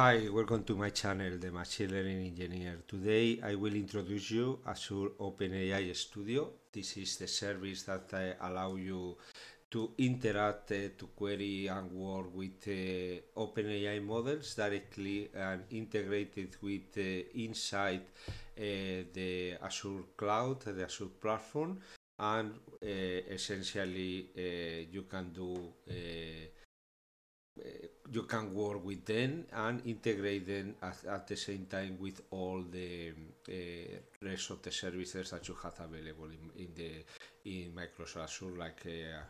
Hi, welcome to my channel, The Machine Learning Engineer. Today I will introduce you Azure OpenAI Studio. This is the service that uh, allow you to interact, uh, to query and work with uh, OpenAI models directly and integrated with eh, inside the Azure Cloud, the Azure platform, and essentially you can do Eh, you can work with them and integrate them at, at the same time with all the uh, rest of the services that you have available in, in the in Microsoft Azure, like uh,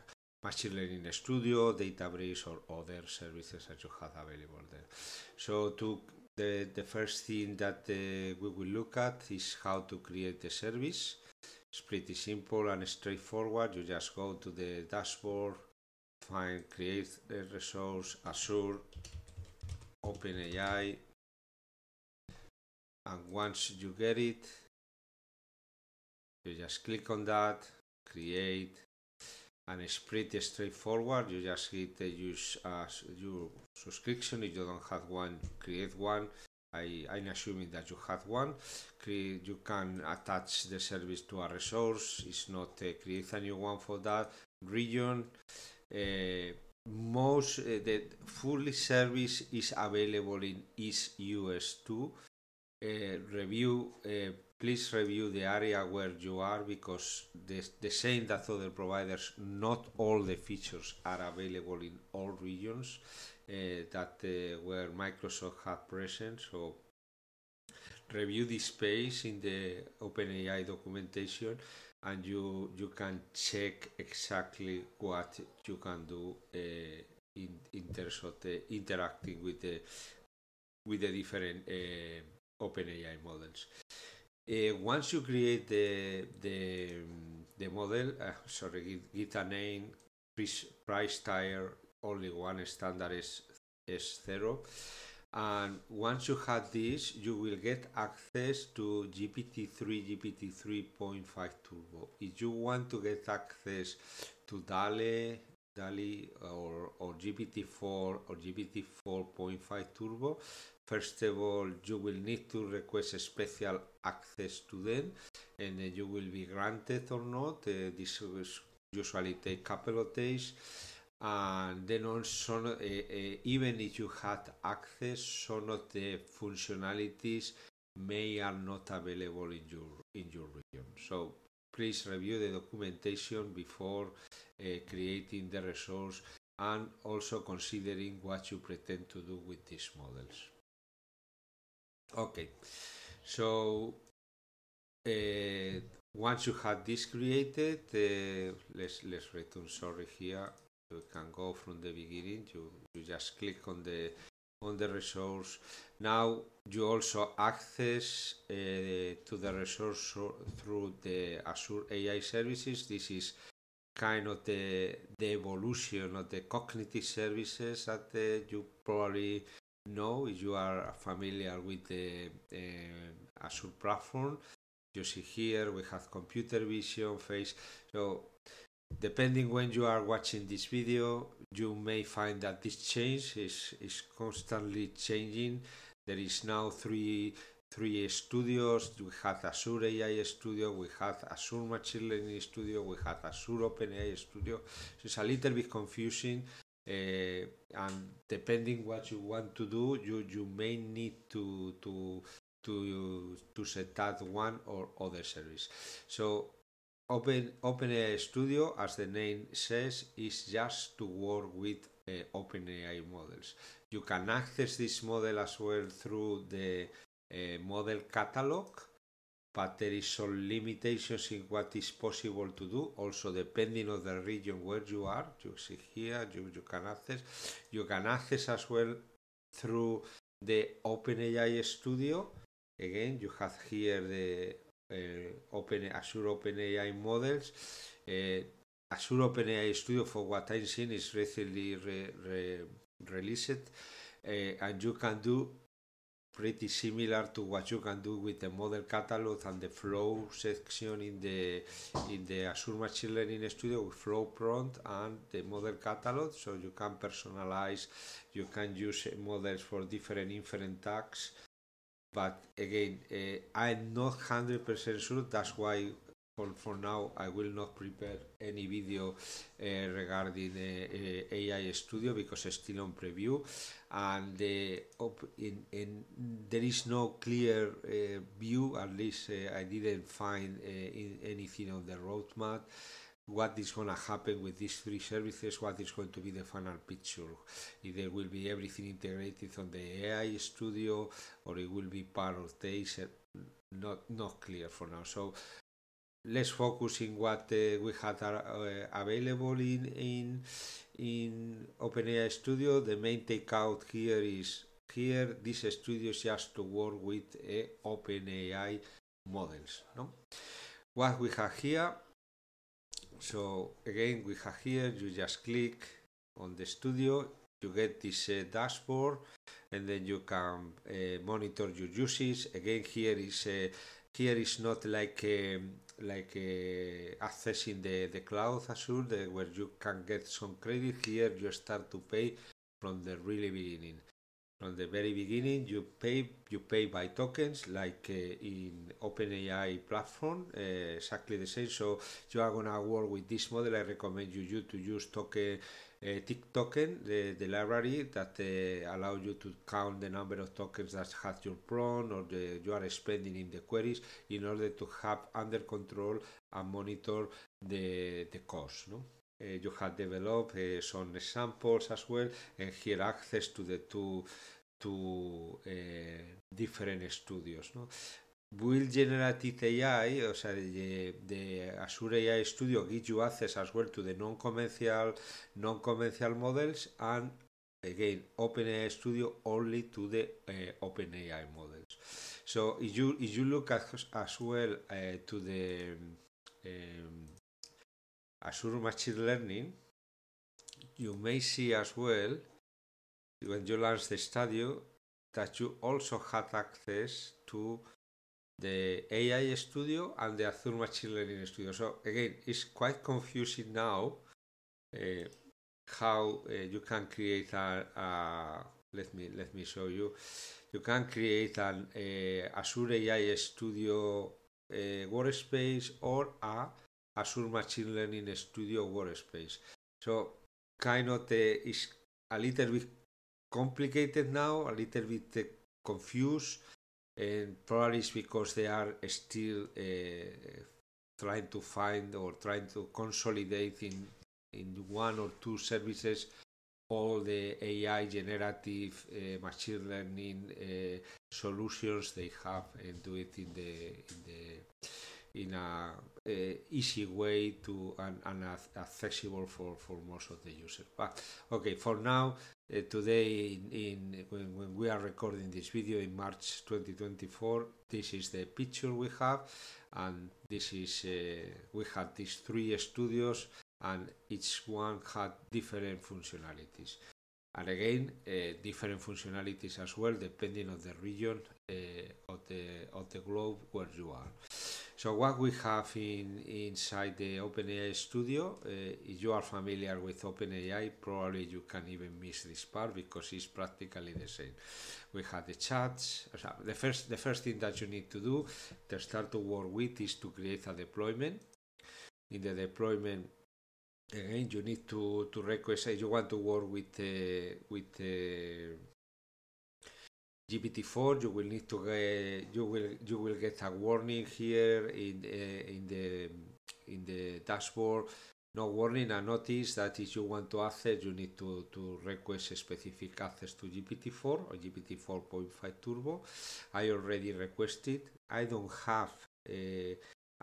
Machine Learning Studio, Database, or other services that you have available there. So to the, the first thing that uh, we will look at is how to create the service. It's pretty simple and straightforward. You just go to the dashboard find create the resource Azure OpenAI and once you get it you just click on that create and it's pretty straightforward you just hit the use as your subscription if you don't have one create one I, i am assuming that you have one. Create, you can attach the service to a resource. It's not uh, create a new one for that region. Uh, most uh, the fully service is available in East US too. Uh, review please review the area where you are because the, the same that other providers not all the features are available in all regions uh, that uh, where microsoft have present so review this page in the openai documentation and you you can check exactly what you can do uh, in in terms of the interacting with the with the different uh, OpenAI models. Uh, once you create the the the model, uh, sorry, give, a name, price, price tier, only one standard is is zero. And once you have this, you will get access to GPT-3, GPT-3.5 Turbo. If you want to get access to DALE, DALI or, or GPT-4 or GPT-4.5 Turbo, first of all, you will need to request a special access to them and then you will be granted or not. Uh, this usually take couple of days and then also uh, eh, uh, eh, even if you had access some of the functionalities may are not available in your in your region so please review the documentation before uh, creating the resource and also considering what you pretend to do with these models okay so once you have this created let's let's return sorry here you can go from the beginning you, you just click on the on the resource now you also access uh, to the resource through the azure ai services this is kind of the the evolution of the cognitive services that uh, you probably know if you are familiar with the uh, azure platform you see here we have computer vision face so Depending when you are watching this video, you may find that this change is, is constantly changing. There is now three three studios. We have Azure AI Studio, we have Azure Machine Learning Studio, we had Azure OpenAI Studio. So it's a little bit confusing. Uh, and depending what you want to do, you, you may need to to to to set up one or other service. So Open, OpenAI Studio, as the name says, is just to work with uh, OpenAI models. You can access this model as well through the uh, model catalog, but there is some limitations in what is possible to do. Also, depending on the region where you are, you see here, you, you can access. You can access as well through the OpenAI Studio. Again, you have here the Eh, Open, Azure OpenAI models. Eh, Azure OpenAI Studio, for what I'm seeing, is recently re, re, released, eh, and you can do pretty similar to what you can do with the model catalog and the flow section in the in the Azure Machine Learning Studio with flow prompt and the model catalog so you can personalize you can use models for different inference tasks but again, uh, I'm not 100% sure. That's why for, for now I will not prepare any video uh, regarding the eh, uh, AI Studio because it's still on preview and in, in, there is no clear view, at least I didn't find in anything on the roadmap what is going to happen with these three services, what is going to be the final picture. If there will be everything integrated on the AI studio or it will be part of this, uh, not, not clear for now. So let's focus in what uh, we had uh, uh, available in, in, in OpenAI Studio. The main takeout here is here this studio is just to work with uh, OpenAI models. No? What we have here so again, we have here, you just click on the studio, you get this uh, dashboard, and then you can uh, monitor your uses. Again, here is uh, here is not like um, like uh, accessing the the cloud Azure, the, where you can get some credit. Here, you start to pay from the really beginning. From the very beginning, you pay you pay by tokens, like uh, in OpenAI platform, uh, exactly the same. So you are gonna work with this model. I recommend you, you to use token uh, tick token, the, the library that uh, allow you to count the number of tokens that has your prompt or the, you are spending in the queries in order to have under control and monitor the, the cost. No? Eh, you have developed eh, some samples as well, and here access to the two to eh, different studios. No? Will generative AI, or sea, the, the, Azure AI Studio gives you access as well to the non-commercial non-commercial models and again OpenAI Studio only to the uh, OpenAI models. So if you if you look at, as well uh, to the um, Azure Machine Learning, you may see as well when you launch the studio that you also had access to the AI Studio and the Azure Machine Learning Studio. So again, it's quite confusing now uh, how uh, you can create a, a, let me let me show you. You can create an uh, Azure AI Studio uh, workspace or a Azure Machine Learning Studio workspace. So kind of the, is a little bit complicated now, a little bit uh, confused, and probably it's because they are still uh, trying to find or trying to consolidate in in one or two services all the AI generative uh, machine learning uh, solutions they have and do it in the in the in a, eh, easy way to and, and accessible for, for most of the users. But okay, for now, uh, today in, in when, when, we are recording this video in March 2024, this is the picture we have, and this is uh, we had these three studios, and each one had different functionalities. And again, uh, different functionalities as well, depending on the region of the of the globe where you are. So what we have in inside the OpenAI Studio, uh, if you are familiar with OpenAI, probably you can even miss this part because it's practically the same. We have the chats. The first, the first thing that you need to do to start to work with is to create a deployment. In the deployment, again, you need to to request if eh, you want to work with the eh, with the GPT-4, you will need to get you will you will get a warning here in uh, in the in the dashboard. No warning, a notice that if you want to access, you need to, to request specific access to GPT-4 or GPT-4.5 Turbo. I already requested. I don't have, uh, eh,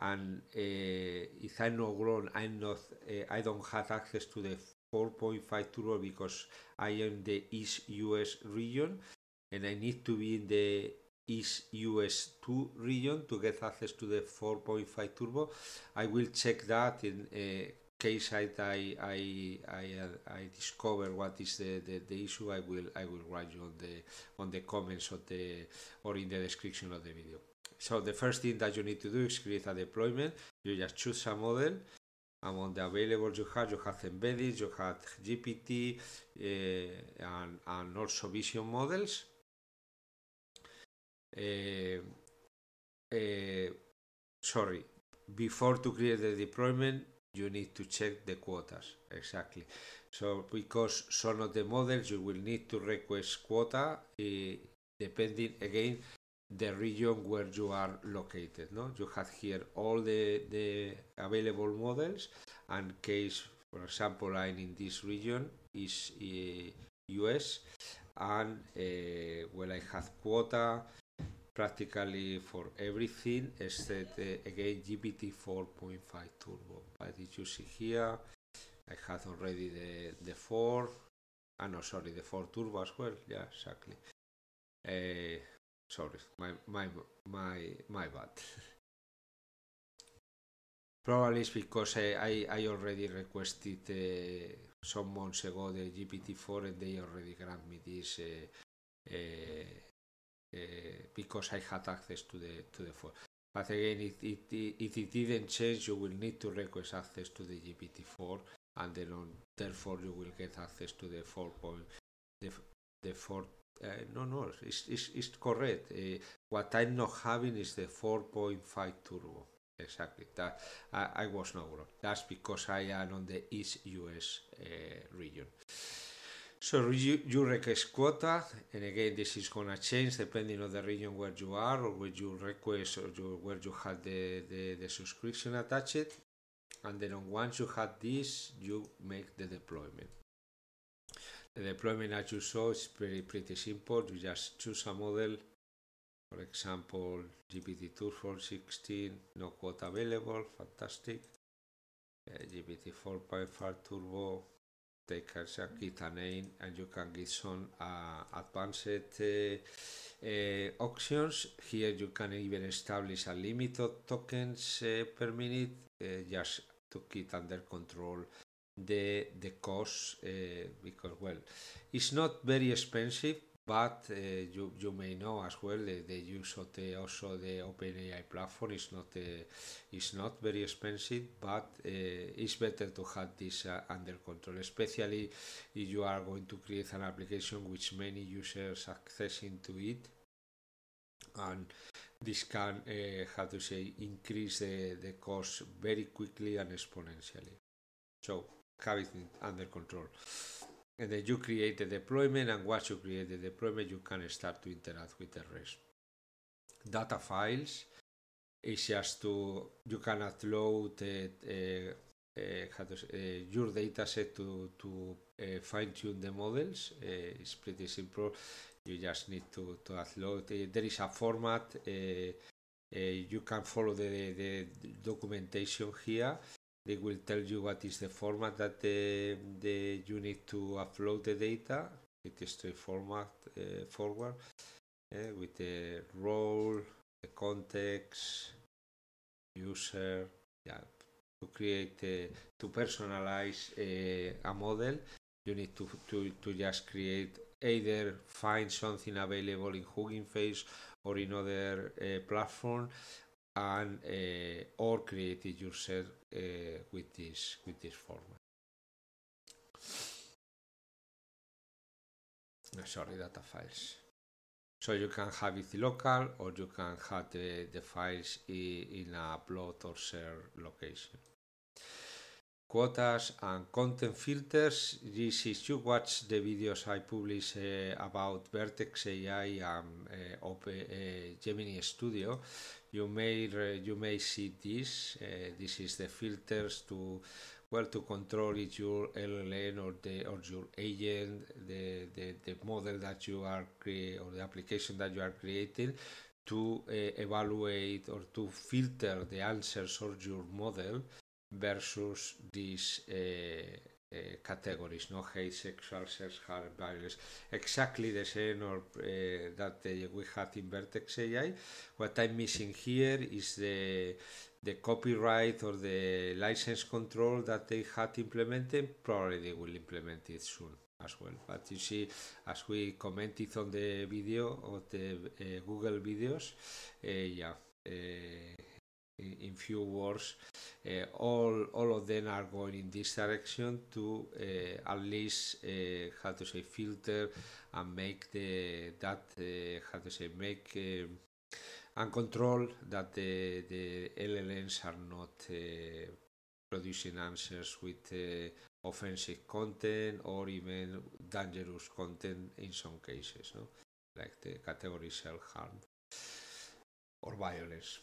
and uh, eh, if I'm not wrong, I'm not. I don't have access to the 4.5 Turbo because I am the East US region and I need to be in the East US 2 region to get access to the 4.5 turbo. I will check that in uh, case I I, I, I, uh, I, discover what is the, the, the, issue. I will I will write you on the on the comments of the or in the description of the video. So the first thing that you need to do is create a deployment. You just choose a model. Among the available you have, you have embedded, you have GPT, uh, and, and also vision models uh, uh, sorry, before to create the deployment, you need to check the quotas exactly. So because some of the models you will need to request quota eh, depending again the region where you are located. No, you have here all the the available models and case for example I'm in this region is uh, US and uh, well I have quota practically for everything except uh, again GPT 4.5 Turbo. But did you see here, I have already the, the 4, ah no, sorry, the 4 Turbo as well, yeah, exactly. Uh, sorry, my, my, my, my bad. Probably it's because I, eh, I, I already requested uh, some months ago the GPT-4 and they already grant me this uh, uh, because I had access to the to the four. But again, if it, it, it, it didn't change, you will need to request access to the GPT-4, and then on, therefore you will get access to the 4. Point, the, the 4 uh, no, no, it's, it's, it's correct. Uh, what I'm not having is the 4.5 turbo. Exactly. That I, I was not wrong. That's because I am on the East US uh, eh, region. So you, request quota, and again, this is gonna change depending on the region where you are or where you request or you, where you have the, the, the subscription attached. And then once you have this, you make the deployment. The deployment, as you saw, is pretty, pretty simple. You just choose a model, for example, GPT-2 16, no quota available, fantastic. Uh, GPT-4 Turbo, take Kershak Kitanain and you can get some uh, advanced uh, uh, Here you can even establish a limit of tokens eh, per minute just to keep under control the, the cost because, well, it's not very expensive but uh, you, you may know as well that the use of the also the OpenAI platform is not uh, is not very expensive, but uh, it's better to have this uh, under control, especially if you are going to create an application which many users accessing to it, and this can uh, how to say increase the, the cost very quickly and exponentially. So have it under control and then you create the deployment and once you create the deployment you can start to interact with the rest data files is just to you can upload uh, uh, your data set to, to uh, fine-tune the models uh, it's pretty simple you just need to, to upload there is a format uh, you can follow the, the documentation here they will tell you what is the format that the, the you need to upload the data it is straight format uh, forward uh, with the role the context user yeah to create a, to personalize a, a model you need to, to, to just create either find something available in Hugging Face or in other uh, platform and uh, or create it yourself uh, with this with this format. Sorry, data files. So you can have it local or you can have the, the files in a plot or share location quotas and content filters. This is you watch the videos I publish uh, about Vertex AI and uh, eh, Open, uh, eh, Gemini Studio. You may you may see this. this is the filters to well to control it your LLM or the or your agent, the the, the model that you are cre- or the application that you are creating to evaluate or to filter the answers or your model versus these uh, categories, no hate, sexual, sex, hard, violence, exactly the same or, eh, that we had in Vertex AI. What I'm missing here is the the copyright or the license control that they had implemented, probably they will implement it soon as well. But you see, as we commented on the video of the uh, Google videos, uh, yeah, uh, in, in few words, Uh, all, all of them are going in this direction to uh, at least, uh, how to say, filter and make the, that, how to say, make um, and control that the, the LLMs are not uh, producing answers with uh, offensive content or even dangerous content in some cases, no? like the category self harm or violence.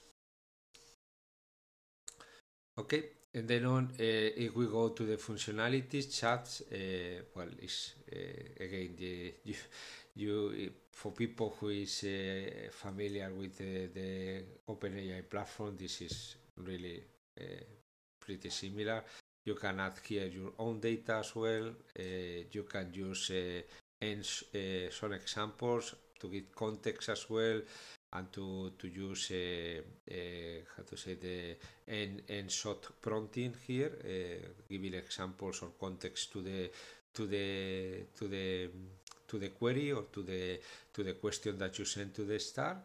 Okay, and then on, uh, if we go to the functionalities chats, uh, well, it's uh, again the you, you for people who is uh, familiar with the, the OpenAI platform, this is really uh, pretty similar. You can add here your own data as well. Uh, you can use and, some examples to get context as well and to to use uh, uh, how to say the end, end shot prompting here, uh, giving examples or context to the to the to the to the query or to the to the question that you send to the star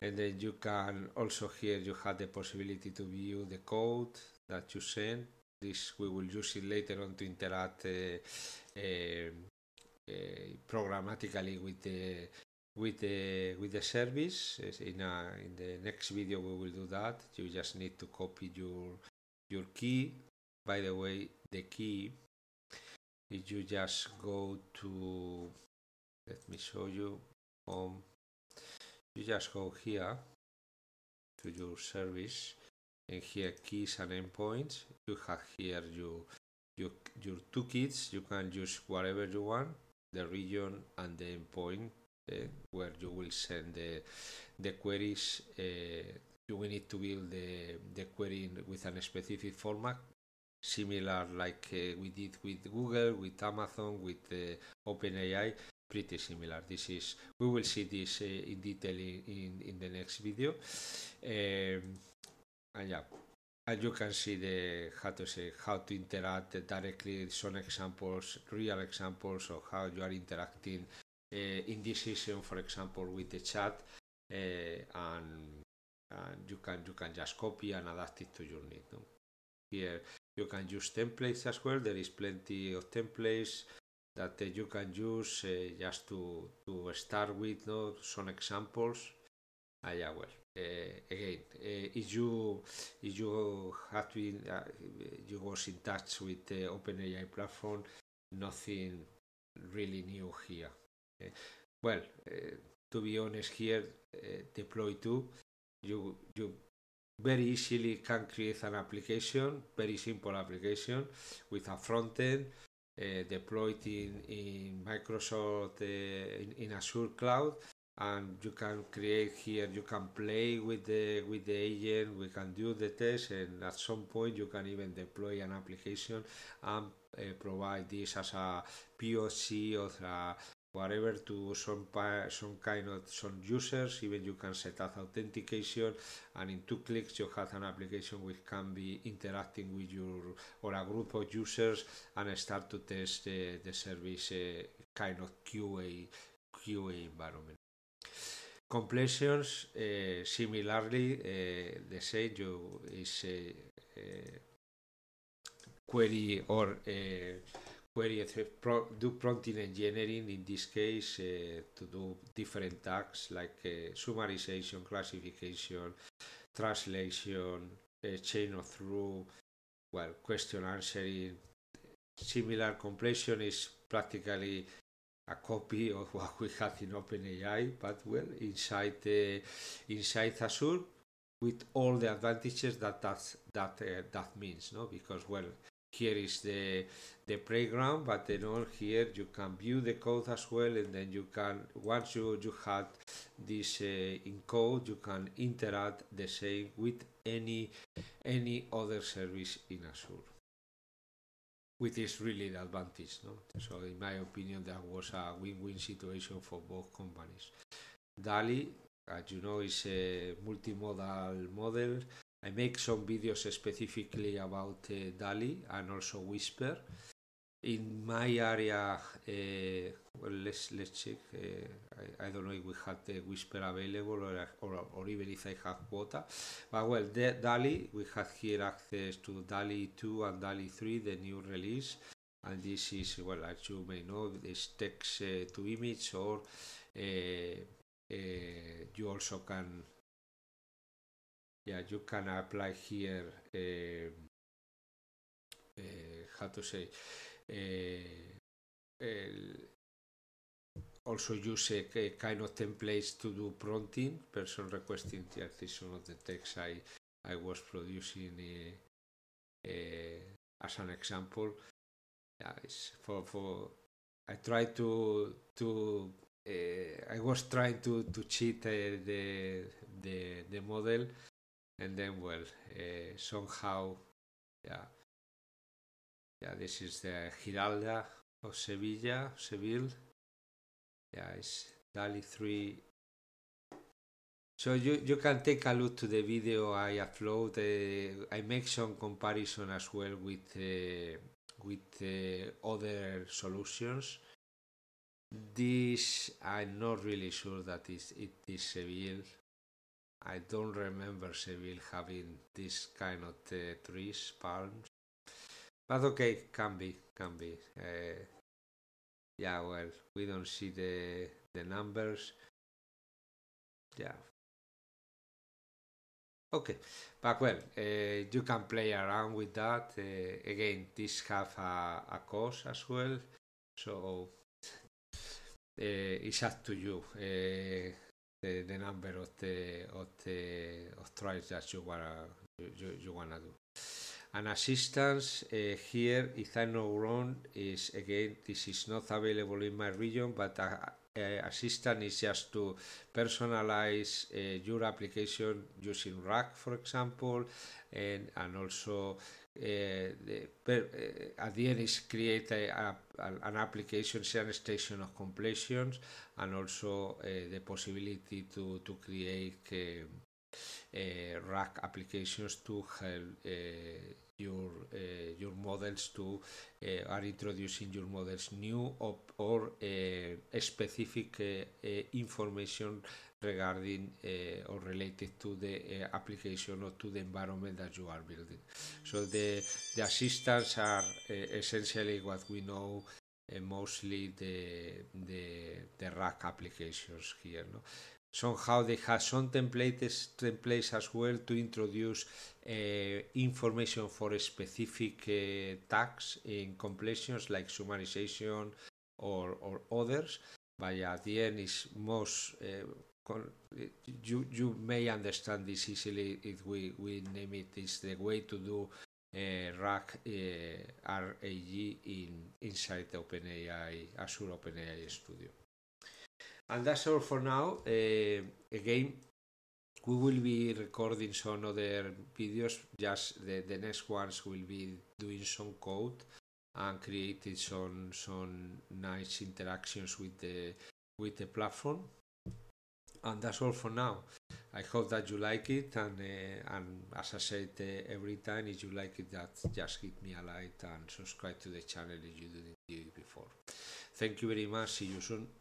and then you can also here you have the possibility to view the code that you send this we will use it later on to interact uh, uh, uh, programmatically with the with the with the service in a, in the next video we will do that you just need to copy your your key by the way the key if you just go to let me show you home you just go here to your service and here keys and endpoints you have here your your, your two keys you can use whatever you want the region and the endpoint uh, where you will send the, the queries. Uh, you will need to build the, the query in, with a specific format similar like uh, we did with Google, with Amazon, with uh, OpenAI, pretty similar. This is we will see this uh, in detail in, in the next video. Um, and yeah, and you can see the how to say how to interact directly. Some examples, real examples of how you are interacting Eh, in this for example, with the chat, eh, and, and, you can you can just copy and adapt it to your need. No? Here you can use templates as well. There is plenty of templates that eh, you can use just to to start with. No, some examples. Ah, yeah, well, uh, again, uh, if you if you have been uh, you was in touch with the OpenAI platform, nothing really new here. Eh, well, eh, to be honest here, eh, deploy two, you, you very easily can create an application, very simple application with a front end uh, deployed in, in Microsoft uh, in, in, Azure Cloud and you can create here you can play with the with the agent we can do the test and at some point you can even deploy an application and uh, provide this as a POC or a, whatever to some some kind of some users even you can set up authentication and in two clicks you have an application which can be interacting with your or a group of users and start to test uh, the service uh, kind of QA QA environment completions uh, similarly uh, the same you is query or where you have pro do protein engineering in this case uh, to do different tasks like uh, summarization, classification, translation, uh, chain of through, well, question answering. Similar completion is practically a copy of what we had in OpenAI, but well, inside uh, inside Azure with all the advantages that that's, that uh, that means, no? Because well, here is the the playground but then all here you can view the code as well and then you can once you you had this uh, in code you can interact the same with any any other service in azure which is really the advantage no so in my opinion that was a win-win situation for both companies dali as you know is a multimodal model I make some videos specifically about uh, DALI and also Whisper. In my area, uh, well, let's let's check. Uh, I, I, don't know if we had the Whisper available or, or, or even if I have quota. But well, the, DALI, we had here access to DALI 2 and DALI 3, the new release. And this is, well, as you may know, this text uh, to image or uh, uh, you also can yeah you can apply here um, uh, how to say uh, uh, also use a, a, kind of templates to do prompting person requesting the addition of the text I I was producing uh, as an example yeah, for for I tried to to uh, I was trying to to cheat uh, the the the model and then well uh, somehow yeah yeah this is the Giralda of Sevilla Seville yeah it's Dali 3 so you, you can take a look to the video I upload uh, I make some comparison as well with uh, with other solutions this I'm not really sure that is it is Seville I don't remember Seville having this kind of uh, trees, palms. But okay, can be, can be. Uh, yeah, well, we don't see the the numbers. Yeah. Okay, but well, uh, you can play around with that. Uh, again, this have a, a cost as well, so uh, it's up to you uh, the, the number of the of the of tries that you wanna you, you wanna do. And assistance uh, here, if I'm not wrong, is again this is not available in my region, but uh, uh, eh, assistance is just to personalize eh, your application using Rack, for example, and and also Eh, per, eh, at the end is create a, a, an application station of completions and also eh, the possibility to, to create uh, rack applications to help uh, your uh, your models to are introducing your models new or, or specific information regarding uh, eh, or related to the uh, application or to the environment that you are building. So the, the assistants are uh, essentially what we know mostly the, the, the rack applications here. No? Somehow they have some templates, templates as well to introduce information for specific tags in completions like summarization or, or others but at the end is most uh, you you may understand this easily if we we name it is the way to do uh, RAG uh, RAG in inside the OpenAI Azure OpenAI Studio. And that's all for now. Uh, again, we will be recording some other videos. Just the, the next ones will be doing some code and creating some some nice interactions with the with the platform and that's all for now. I hope that you like it, and uh, and as I said uh, every time, if you like it, that just hit me a like and subscribe to the channel if you didn't do it before. Thank you very much. See you soon.